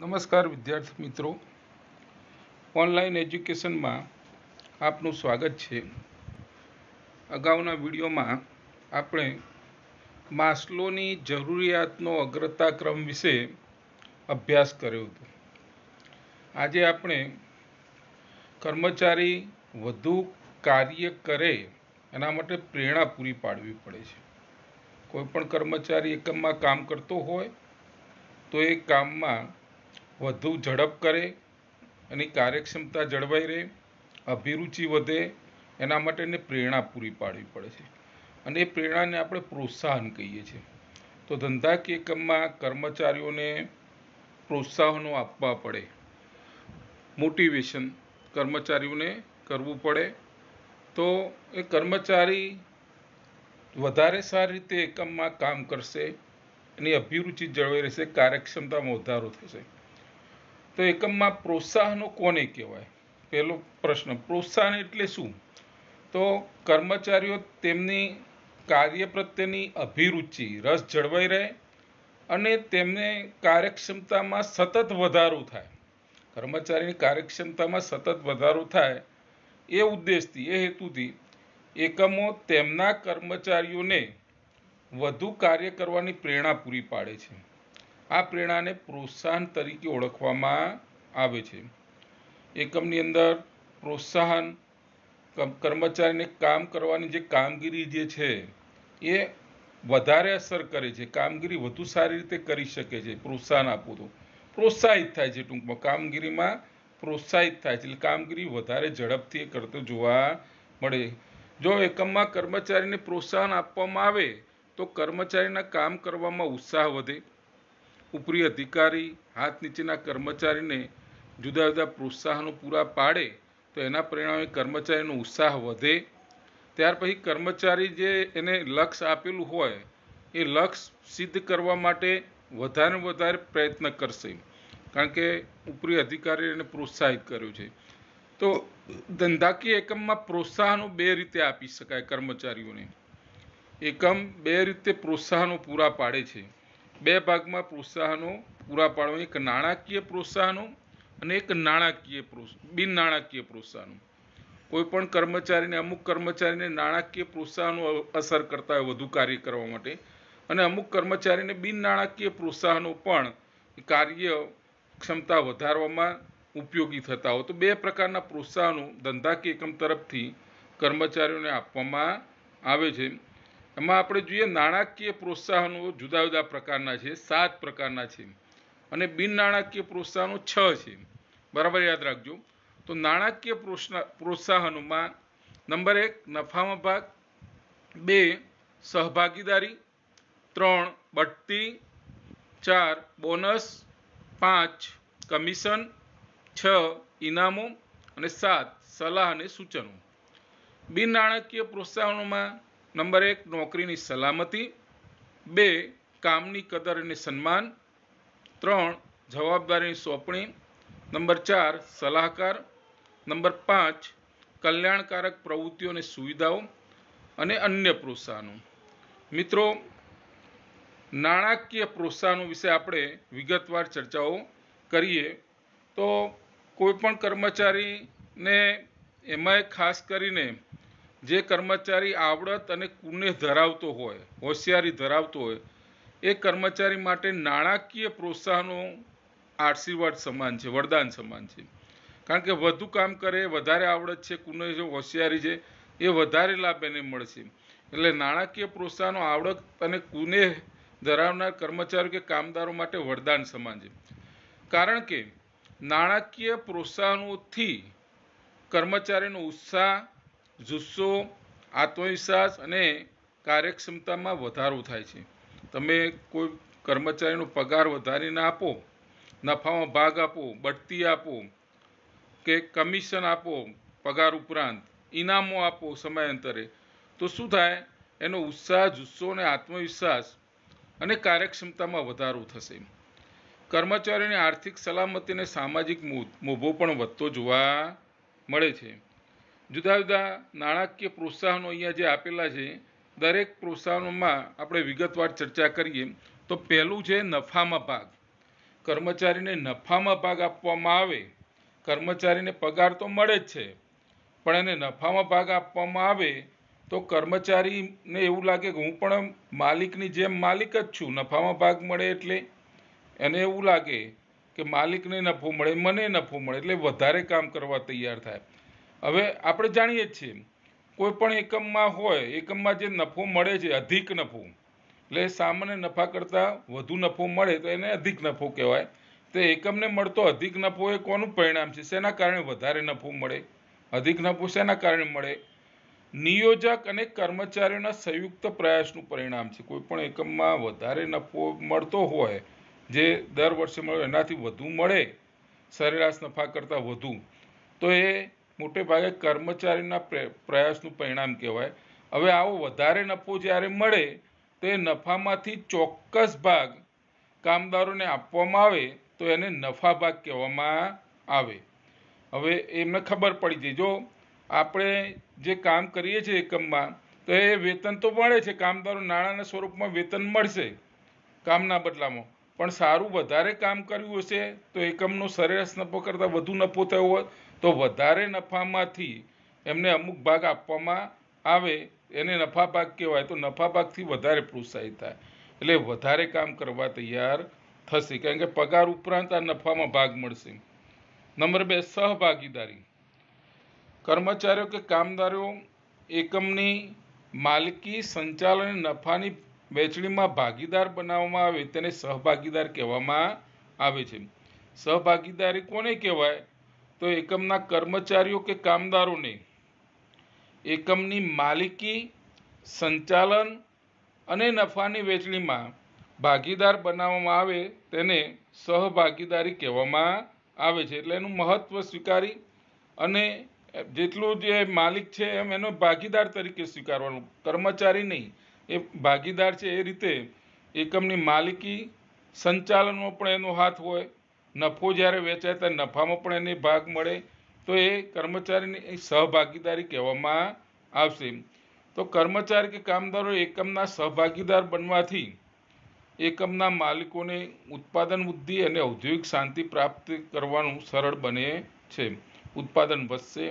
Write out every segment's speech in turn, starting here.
નમસ્કાર વિદ્યાર્થી મિત્રો ઓનલાઈન એજ્યુકેશનમાં આપનું સ્વાગત છે અગાઉના વિડીયોમાં આપણે માસ્લોની જરૂરિયાતનો અગ્રતા વિશે અભ્યાસ કર્યો હતો આજે આપણે કર્મચારી વધુ કાર્ય કરે એના માટે પ્રેરણા પૂરી પાડવી પડે છે કોઈ પણ કર્મચારી એકમમાં કામ કરતો હોય તો એ કામમાં વધુ ઝડપ કરે એની કાર્યક્ષમતા જળવાઈ રહે અભિરુચિ વધે એના માટે એને પ્રેરણા પૂરી પાડવી પડે છે અને એ પ્રેરણાને આપણે પ્રોત્સાહન કહીએ છીએ તો ધંધાકીય કામમાં કર્મચારીઓને પ્રોત્સાહનો આપવા પડે મોટિવેશન કર્મચારીઓને કરવું પડે તો એ કર્મચારી વધારે સારી રીતે એકમમાં કામ કરશે એની અભિરુચિ જળવાઈ રહેશે કાર્યક્ષમતામાં વધારો થશે તો એકમમાં પ્રોત્સાહનો કોને કહેવાય પહેલો પ્રશ્ન પ્રોત્સાહન એટલે શું તો કર્મચારીઓ તેમની કાર્ય પ્રત્યેની અભિરુચિ રસ જળવાઈ રહે અને તેમને કાર્યક્ષમતામાં સતત વધારો થાય કર્મચારીની કાર્યક્ષમતામાં સતત વધારો થાય એ ઉદ્દેશથી એ હેતુથી એકમો તેમના કર્મચારીઓને વધુ કાર્ય કરવાની પ્રેરણા પૂરી પાડે છે આ પ્રેરણાને પ્રોત્સાહન તરીકે ઓળખવામાં આવે છે એકમની અંદર પ્રોત્સાહન કર્મચારીને કામ કરવાની જે કામગીરી જે છે એ વધારે અસર કરે છે કામગીરી વધુ સારી રીતે કરી શકે છે પ્રોત્સાહન આપવું તો પ્રોત્સાહિત થાય છે ટૂંકમાં કામગીરીમાં પ્રોત્સાહિત થાય છે એટલે કામગીરી વધારે ઝડપથી એ કરતો જોવા મળે જો એકમમાં કર્મચારીને પ્રોત્સાહન આપવામાં આવે તો કર્મચારીના કામ કરવામાં ઉત્સાહ વધે ઉપરી અધિકારી હાથ નીચેના કર્મચારીને જુદા જુદા પ્રોત્સાહનો પૂરા પાડે તો એના પરિણામે કર્મચારીનો ઉત્સાહ વધે ત્યાર પછી કર્મચારી જે એને લક્ષ્ય આપેલું હોય એ લક્ષ્ય સિદ્ધ કરવા માટે વધારે વધારે પ્રયત્ન કરશે કારણ કે ઉપરી અધિકારી એને પ્રોત્સાહિત કર્યું છે તો ધંધાકીય એકમમાં પ્રોત્સાહનો બે રીતે આપી શકાય કર્મચારીઓને એકમ બે રીતે પ્રોત્સાહનો પૂરા પાડે છે બે ભાગમાં પ્રોત્સાહનો પૂરા પાડવા એક નાણાકીય પ્રોત્સાહનો અને એક નાણાકીય બિન નાણાકીય પ્રોત્સાહનો કોઈપણ કર્મચારીને અમુક કર્મચારીને નાણાકીય પ્રોત્સાહનો અસર કરતા હોય વધુ કાર્ય કરવા માટે અને અમુક કર્મચારીને બિન નાણાકીય પ્રોત્સાહનો પણ કાર્ય ક્ષમતા વધારવામાં ઉપયોગી થતા હોય તો બે પ્રકારના પ્રોત્સાહનો ધંધાકીય એકમ તરફથી કર્મચારીઓને આપવામાં આવે છે એમાં આપણે જોઈએ નાણાકીય પ્રોત્સાહનો જુદા જુદા પ્રકારના છે સાત પ્રકારના છે અને બિન નાણાકીય પ્રોત્સાહનો છ છે બરાબર યાદ રાખજો તો નાણાકીય પ્રોત્સાહનોમાં નંબર એક નફામાં ભાગ બે સહભાગીદારી ત્રણ બટ્ટી ચાર બોનસ પાંચ કમિશન છ ઇનામો અને સાત સલાહ અને સૂચનો બિન નાણાકીય પ્રોત્સાહનોમાં નંબર એક નોકરીની સલામતી બે કામની કદર અને સન્માન ત્રણ જવાબદારીની સોંપણી નંબર ચાર સલાહકાર નંબર પાંચ કલ્યાણકારક પ્રવૃત્તિઓ અને સુવિધાઓ અને અન્ય પ્રોત્સાહનો મિત્રો નાણાકીય પ્રોત્સાહનો વિશે આપણે વિગતવાર ચર્ચાઓ કરીએ તો કોઈપણ કર્મચારીને એમાંય ખાસ કરીને જે કર્મચારી આવડત અને કુને ધરાવતો હોય હોશિયારી ધરાવતો હોય એ કર્મચારી માટે નાણાકીય પ્રોત્સાહનો આશીર્વાદ સમાન છે વરદાન સમાન છે કારણ કે વધુ કામ કરે વધારે આવડત છે કુને છે હોશિયારી છે એ વધારે લાભ એને મળશે એટલે નાણાકીય પ્રોત્સાહનો આવડત અને કુને ધરાવનાર કર્મચારીઓ કે કામદારો માટે વરદાન સમાન છે કારણ કે નાણાકીય પ્રોત્સાહનોથી કર્મચારીનો ઉત્સાહ જુસ્સો આત્મવિશ્વાસ અને કાર્યક્ષમતામાં વધારો થાય છે તમે કોઈ કર્મચારીનો પગાર વધારીને આપો નફામાં ભાગ આપો બઢતી આપો કે કમિશન આપો પગાર ઉપરાંત ઇનામો આપો સમયાંતરે તો શું થાય એનો ઉત્સાહ જુસ્સો અને આત્મવિશ્વાસ અને કાર્યક્ષમતામાં વધારો થશે કર્મચારીઓની આર્થિક સલામતી અને સામાજિક મોભો પણ વધતો જોવા મળે છે જુદા જુદા નાણાકીય પ્રોત્સાહનો અહીંયા જે આપેલા છે દરેક પ્રોત્સાહનોમાં આપણે વિગતવાર ચર્ચા કરીએ તો પહેલું છે નફામાં ભાગ કર્મચારીને નફામાં ભાગ આપવામાં આવે કર્મચારીને પગાર તો મળે જ છે પણ એને નફામાં ભાગ આપવામાં આવે તો કર્મચારીને એવું લાગે કે હું પણ માલિકની જેમ માલિક જ છું નફામાં ભાગ મળે એટલે એને એવું લાગે કે માલિકને નફો મળે મને નફો મળે એટલે વધારે કામ કરવા તૈયાર થાય હવે આપણે જાણીએ જ છીએ કોઈ પણ એકમમાં હોય એકમમાં જે નફો મળે છે અધિક નફો એટલે સામાન્ય નફા કરતાં વધુ નફો મળે તો એને અધિક નફો કહેવાય તે એકમને મળતો અધિક નફો એ કોનું પરિણામ છે શેના કારણે વધારે નફો મળે અધિક નફો શેના કારણે મળે નિયોજક અને કર્મચારીઓના સંયુક્ત પ્રયાસનું પરિણામ છે કોઈ પણ એકમમાં વધારે નફો મળતો હોય જે દર વર્ષે મળે એનાથી વધુ મળે સરેરાશ નફા કરતાં વધુ તો એ મોટે ભાગે કર્મચારીના પ્રયાસનું પરિણામ કહેવાય હવે આવો વધારે નફો જ્યારે મળે તો એ નફામાંથી ચોક્કસ ભાગ કામદારોને આપવામાં આવે તો એને નફા ભાગ કહેવામાં આવે હવે એમને ખબર પડી જાય જો આપણે જે કામ કરીએ છીએ એકમમાં તો એ વેતન તો મળે છે કામદારો નાણાંના સ્વરૂપમાં વેતન મળશે કામના બદલામાં પણ સારું વધારે કામ કર્યું હશે તો એકમનો સરેરાશ નફો કરતાં વધુ નફો થયો હોય તો વધારે નફામાંથી એમને અમુક ભાગ આપવામાં આવે એને નફાભાગ કહેવાય તો નફા ભાગથી વધારે પ્રોત્સાહિત થાય એટલે વધારે કામ કરવા તૈયાર થશે કારણ કે પગાર ઉપરાંત આ નફામાં ભાગ મળશે નંબર બે સહભાગીદારી કર્મચારીઓ કે કામદારો એકમની માલકી સંચાલન નફાની વહેંચણીમાં ભાગીદાર બનાવવામાં આવે તેને સહભાગીદાર કહેવામાં આવે છે સહભાગીદારી કોને કહેવાય તો એકમના કર્મચારીઓ કે કામદારોને એકમની માલિકી સંચાલન અને નફાની વેચણીમાં ભાગીદાર બનાવવામાં આવે તેને સહભાગીદારી કહેવામાં આવે છે એટલે એનું મહત્ત્વ સ્વીકારી અને જેટલું જે માલિક છે એમ એનો ભાગીદાર તરીકે સ્વીકારવાનું કર્મચારી નહીં એ ભાગીદાર છે એ રીતે એકમની માલિકી સંચાલનમાં પણ એનો હાથ હોય નફો જ્યારે વેચાય ત્યારે નફામાં પણ એને ભાગ મળે તો એ કર્મચારીની સહભાગીદારી કહેવામાં આવશે તો કર્મચારી કે કામદારો એકમના સહભાગીદાર બનવાથી એકમના માલિકોને ઉત્પાદન વૃદ્ધિ અને ઔદ્યોગિક શાંતિ પ્રાપ્ત કરવાનું સરળ બને છે ઉત્પાદન વધશે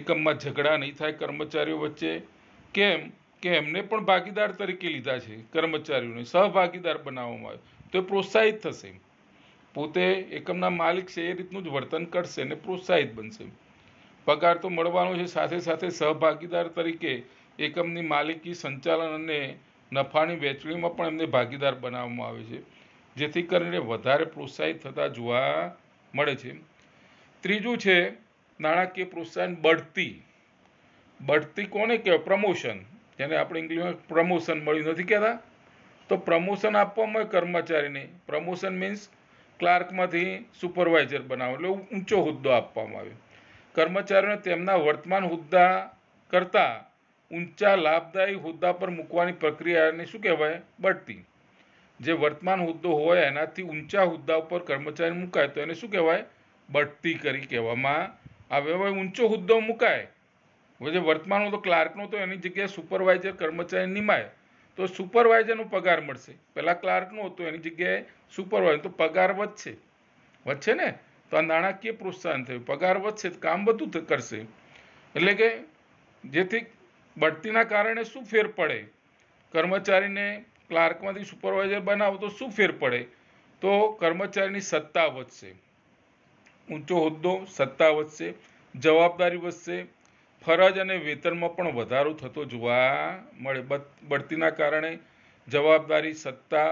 એકમમાં ઝઘડા નહીં થાય કર્મચારીઓ વચ્ચે કેમ કે એમને પણ ભાગીદાર તરીકે લીધા છે કર્મચારીઓને સહભાગીદાર બનાવવામાં આવે તો એ પ્રોત્સાહિત થશે પોતે એકમના માલિક છે એ રીતનું જ વર્તન કરશે અને પ્રોત્સાહિત બનશે પગાર તો મળવાનો છે સાથે સાથે સહભાગીદાર તરીકે એકમની માલિકી સંચાલન અને નફાની વહેંચણીમાં પણ એમને ભાગીદાર બનાવવામાં આવે છે જેથી કરીને વધારે પ્રોત્સાહિત થતા જોવા મળે છે ત્રીજું છે નાણાકીય પ્રોત્સાહન બઢતી બઢતી કોને કહેવાય પ્રમોશન જેને આપણે ઇંગ્લિશમાં પ્રમોશન મળ્યું નથી કહેતા તો પ્રમોશન આપવામાં કર્મચારીને પ્રમોશન મીન્સ ક્લાર્કમાંથી સુપરવાઇઝર બનાવો એટલે ઊંચો હોદ્દો આપવામાં આવ્યો કર્મચારીઓને તેમના વર્તમાન હોદ્દા કરતાં ઊંચા લાભદાયી હોદ્દા પર મૂકવાની પ્રક્રિયાને શું કહેવાય બઢતી જે વર્તમાન હોદ્દો હોય એનાથી ઊંચા હોદ્દા ઉપર કર્મચારી મુકાય તો એને શું કહેવાય બઢતી કરી કહેવામાં આવે હવે ઊંચો હોદ્દો મુકાય જે વર્તમાન હોદ્દો ક્લાર્કનો તો એની જગ્યાએ સુપરવાઇઝર કર્મચારી નિમાય તો સુપરવાઇઝરનો પગાર મળશે પહેલાં ક્લાર્કનો હતો એની જગ્યાએ સુપરવાઇઝર તો પગાર વધશે વધશે ને તો આ નાણાકીય પ્રોત્સાહન થયું પગાર વધશે તો કામ બધું કરશે એટલે કે જેથી બઢતીના કારણે શું ફેર પડે કર્મચારીને ક્લાર્કમાંથી સુપરવાઇઝર બનાવો તો શું ફેર પડે તો કર્મચારીની સત્તા વધશે ઊંચો હોદ્દો સત્તા વધશે જવાબદારી વધશે ફરજ અને વેતનમાં પણ વધારો થતો જોવા મળે બઢતીના કારણે જવાબદારી સત્તા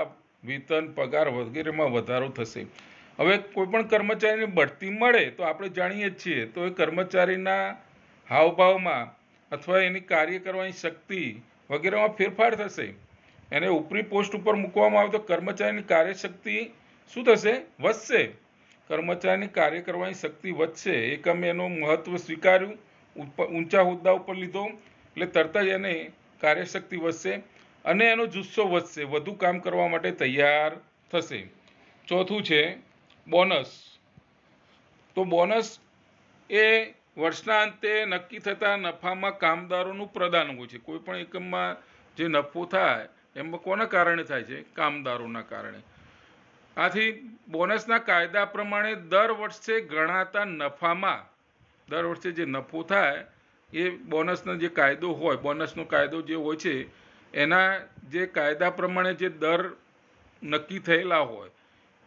વેતન પગાર વગેરેમાં વધારો થશે હવે કોઈપણ કર્મચારીને બઢતી મળે તો આપણે જાણીએ જ છીએ તો એ કર્મચારીના હાવભાવમાં અથવા એની કાર્ય કરવાની શક્તિ વગેરેમાં ફેરફાર થશે એને ઉપરી પોસ્ટ ઉપર મૂકવામાં આવે તો કર્મચારીની કાર્યશક્તિ શું થશે વધશે કર્મચારીની કાર્ય કરવાની શક્તિ વધશે એકમે એનું મહત્ત્વ સ્વીકાર્યું ઊંચા હોદ્દા ઉપર લીધો એટલે તરત જ એને કાર્યશક્તિ વધશે અને એનો જુસ્સો વધશે વધુ કામ કરવા માટે તૈયાર થશે ચોથું છે બોનસ તો બોનસ એ વર્ષના અંતે નક્કી થતા નફામાં કામદારોનું પ્રદાન હોય છે કોઈપણ એકમમાં જે નફો થાય એમાં કોના કારણે થાય છે કામદારોના કારણે આથી બોનસના કાયદા પ્રમાણે દર વર્ષે ગણાતા નફામાં દર વર્ષે જે નફો થાય એ બોનસનો જે કાયદો હોય બોનસનો કાયદો જે હોય છે એના જે કાયદા પ્રમાણે જે દર નક્કી થયેલા હોય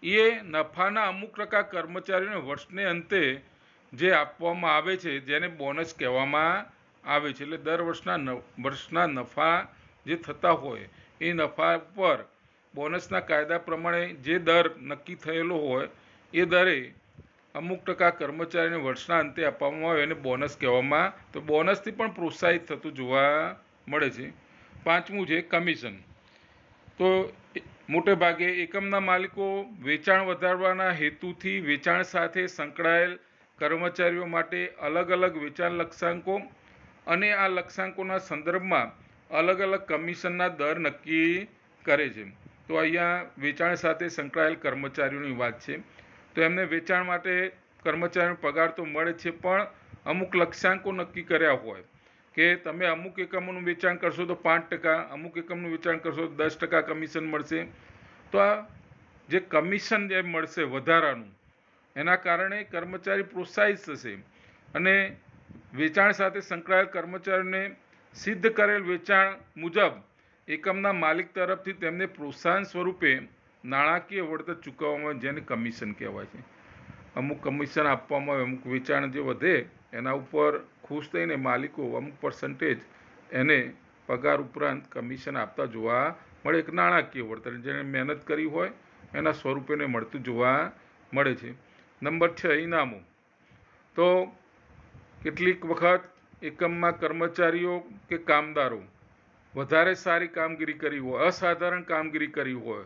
એ નફાના અમુક ટકા કર્મચારીઓને વર્ષને અંતે જે આપવામાં આવે છે જેને બોનસ કહેવામાં આવે છે એટલે દર વર્ષના વર્ષના નફા જે થતા હોય એ નફા પર બોનસના કાયદા પ્રમાણે જે દર નક્કી થયેલો હોય એ દરે અમુક ટકા કર્મચારીને વર્ષના અંતે આપવામાં આવે એને બોનસ કહેવામાં તો બોનસથી પણ પ્રોત્સાહિત થતું જોવા મળે છે પાંચમું છે કમિશન તો મોટે ભાગે એકમના માલિકો વેચાણ વધારવાના હેતુથી વેચાણ સાથે સંકળાયેલ કર્મચારીઓ માટે અલગ અલગ વેચાણ લક્ષ્યાંકો અને આ લક્ષ્યાંકોના સંદર્ભમાં અલગ અલગ કમિશનના દર નક્કી કરે છે તો અહીંયા વેચાણ સાથે સંકળાયેલ કર્મચારીઓની વાત છે તો એમને વેચાણ માટે કર્મચારીનો પગાર તો મળે છે પણ અમુક લક્ષ્યાંકો નક્કી કર્યા હોય કે તમે અમુક એકમોનું વેચાણ કરશો તો પાંચ ટકા અમુક એકમનું વેચાણ કરશો તો દસ ટકા કમિશન મળશે તો આ જે કમિશન જે મળશે વધારાનું એના કારણે કર્મચારી પ્રોત્સાહિત થશે અને વેચાણ સાથે સંકળાયેલ કર્મચારીઓને સિદ્ધ કરેલ વેચાણ મુજબ એકમના માલિક તરફથી તેમને પ્રોત્સાહન સ્વરૂપે નાણાકીય વળતર ચૂકવવામાં જેને કમિશન કહેવાય છે અમુક કમિશન આપવામાં અમુક વેચાણ જે વધે એના ઉપર ખુશ થઈને માલિકો અમુક પર્સન્ટેજ એને પગાર ઉપરાંત કમિશન આપતા જોવા મળે એક નાણાકીય વળતર જેણે મહેનત કરી હોય એના સ્વરૂપેને મળતું જોવા મળે છે નંબર છ ઇનામો તો કેટલીક વખત એકમમાં કર્મચારીઓ કે કામદારો વધારે સારી કામગીરી કરી હોય અસાધારણ કામગીરી કરી હોય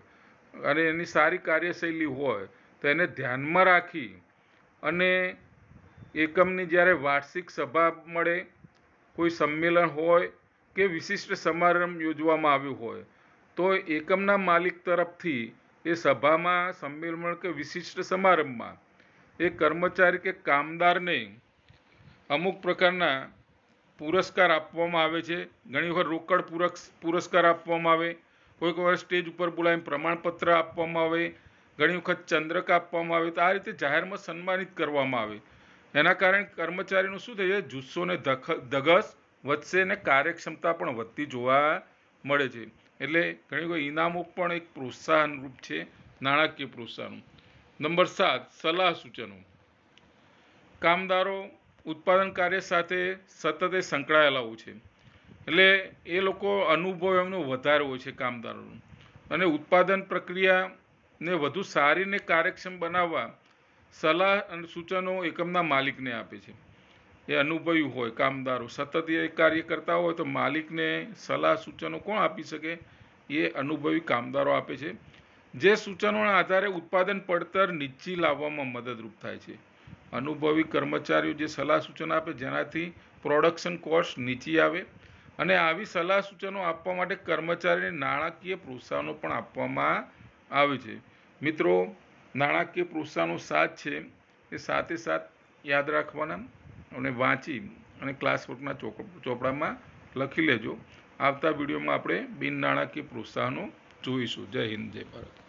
અને એની સારી કાર્યશૈલી હોય તો એને ધ્યાનમાં રાખી અને એકમની જ્યારે વાર્ષિક સભા મળે કોઈ સંમેલન હોય કે વિશિષ્ટ સમારંભ યોજવામાં આવ્યો હોય તો એકમના માલિક તરફથી એ સભામાં સંમેલન કે વિશિષ્ટ સમારંભમાં એ કર્મચારી કે કામદારને અમુક પ્રકારના પુરસ્કાર આપવામાં આવે છે ઘણી વખત રોકડ પુરસ્કાર આપવામાં આવે કોઈક વાર સ્ટેજ ઉપર બોલાવીને પ્રમાણપત્ર આપવામાં આવે ઘણી વખત ચંદ્રક આપવામાં આવે તો આ રીતે જાહેરમાં સન્માનિત કરવામાં આવે એના કારણે કર્મચારીનું શું થાય જુસ્સો ને ધગસ વધશે અને કાર્યક્ષમતા પણ વધતી જોવા મળે છે એટલે ઘણી વખત ઇનામો પણ એક પ્રોત્સાહનરૂપ છે નાણાકીય પ્રોત્સાહનો નંબર સાત સલાહ સૂચનો કામદારો ઉત્પાદન કાર્ય સાથે સતતે સંકળાયેલા હોય છે એટલે એ લોકો અનુભવ એમનો વધારે હોય છે કામદારોનો અને ઉત્પાદન પ્રક્રિયાને વધુ સારી ને કાર્યક્ષમ બનાવવા સલાહ અને સૂચનો એકમના માલિકને આપે છે એ અનુભવી હોય કામદારો સતત એ કાર્ય કરતા હોય તો માલિકને સલાહ સૂચનો કોણ આપી શકે એ અનુભવી કામદારો આપે છે જે સૂચનોના આધારે ઉત્પાદન પડતર નીચી લાવવામાં મદદરૂપ થાય છે અનુભવી કર્મચારીઓ જે સલાહ સૂચન આપે જેનાથી પ્રોડક્શન કોસ્ટ નીચી આવે અને આવી સલાહ સૂચનો આપવા માટે કર્મચારીને નાણાકીય પ્રોત્સાહનો પણ આપવામાં આવે છે મિત્રો નાણાકીય પ્રોત્સાહનો સાથ છે એ સાથે સાથ યાદ રાખવાના અને વાંચી અને ક્લાસવર્કના ચોપડામાં લખી લેજો આવતા વિડીયોમાં આપણે બિન નાણાકીય પ્રોત્સાહનો જોઈશું જય હિન્દ જય ભારત